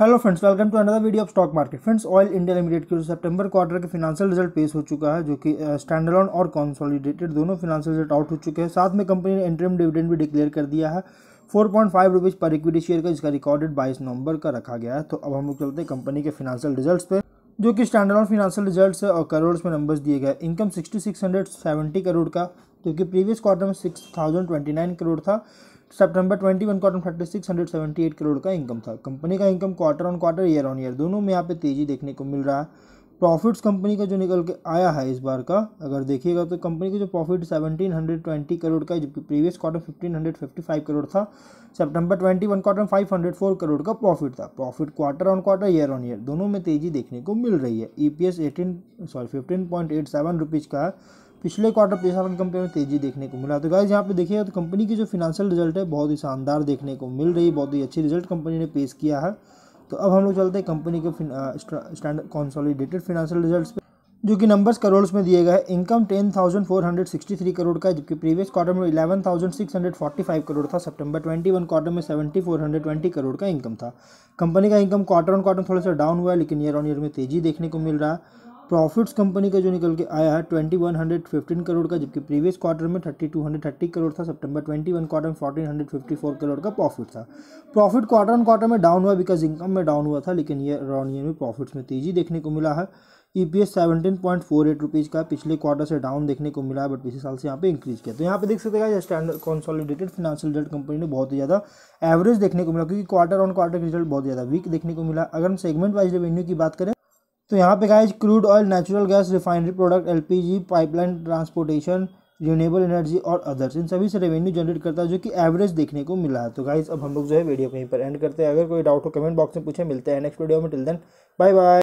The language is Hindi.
hello friends welcome to another video of stock market friends oil India limited के सितंबर क्वार्टर के फिनेंशियल रिजल्ट पेश हो चुका है जो कि स्टैंडलॉन और कंसोलिडेटेड दोनों फिनेंशियल रिजल्ट आउट हो चुके हैं साथ में कंपनी ने इंटरम डिविडेंड भी डिक्लेयर कर दिया है four point five rupees per equity share का जिसका रिकॉर्डेड बाईस नवंबर का रखा गया है तो अब हम लोग चलते हैं कंपनी के फिनेंशियल रिजल्ट पे जो कि स्टैंडलॉन फिनेंशियल रिजल्ट है और करोड़ में नंबर्स दिए गए income sixty six hundred seventy crore का जो कि प्रीवियस क्वार्टर में six thousand twenty nine crore था सितंबर 21 क्वार्टर में thirty six hundred seventy eight crore का इनकम था कंपनी का income quarter on quarter year on year दोनों में यहाँ पे तेज़ी देखने को मिल रहा है प्रॉफिट्स कंपनी का जो निकल के आया है इस बार का अगर देखिएगा तो कंपनी का जो प्रॉफिट 1720 हंड्रेड ट्वेंटी करोड़ का जबकि previous quarter fifteen hundred fifty five crore था सितंबर twenty one quarter five hundred four crore का प्रॉफिट था profit quarter on quarter year on year दोनों में तेज़ी देखने को मिल रही है E P S eighteen sorry fifteen point eight seven rupees का पिछले क्वार्टर पे सामान कंपनी में तेजी देखने को मिला तो गाइज यहाँ पे देखिएगा तो कंपनी की जो फिनेंशियल रिजल्ट है बहुत ही शानदार देखने को मिल रही है बहुत ही अच्छी रिजल्ट कंपनी ने पेश किया है तो अब हम लोग चलते हैं कंपनी के स्टैंडर्ड कॉन्सोलिडेटेड फिनेंशियल रिजल्ट पे जो कि नंबर्स करोड़्स में दिए गए हैं income ten thousand four hundred sixty three crore का जबकि प्रीवियस क्वार्टर में eleven thousand six hundred forty five crore था सितंबर ट्वेंटी वन क्वार्टर में seventy four hundred twenty crore का इनकम था कंपनी का इनकम क्वार्टर ऑन क्वार्टर थोड़ा सा डाउन हुआ लेकिन ईयर ऑन ईयर में तेजी देखने को मिल रहा है प्रॉफिट्स कंपनी का जो निकल के आया है twenty one hundred fifteen crore का जबकि प्रीवियस क्वार्टर में thirty two hundred thirty crore था सितंबर ट्वेंटी वन क्वार्टर में fourteen hundred fifty four crore का प्रॉफिट था प्रॉफिट क्वार्टर ऑन क्वार्टर में डाउन हुआ बिकॉज इनकम में डाउन हुआ था लेकिन ये रॉन ईयर में प्रॉफिट्स में तेजी देखने को मिला है E P S seventeen point four eight rupees का पिछले क्वार्टर से डाउन देखने को मिला है बट पिछले साल से यहाँ पे इंक्रीज किया तो यहाँ पे देख सकते हैं standard consolidated financial result company ने बहुत ही ज़्यादा एवरेज देखने को मिला क्योंकि क्वार्टर ऑन क्वार्टर रिजल्ट बहुत ज़्यादा वीक देखने को मिला अगर हम सेगमेंट वाइज रेवेन्यू की बात करें तो यहाँ पे guys crude oil natural gas refinery product LPG pipeline transportation renewable energy और अदर्स इन सभी से रेवेन्यू जनरेट करता है जो कि एवरेज देखने को मिला है तो गाइज अब हम लोग जो है वीडियो कहीं पर एंड करते हैं अगर कोई डाउट हो कमेंट बॉक्स में पूछे मिलते हैं नेक्स्ट वीडियो में टिल देन बाय बाय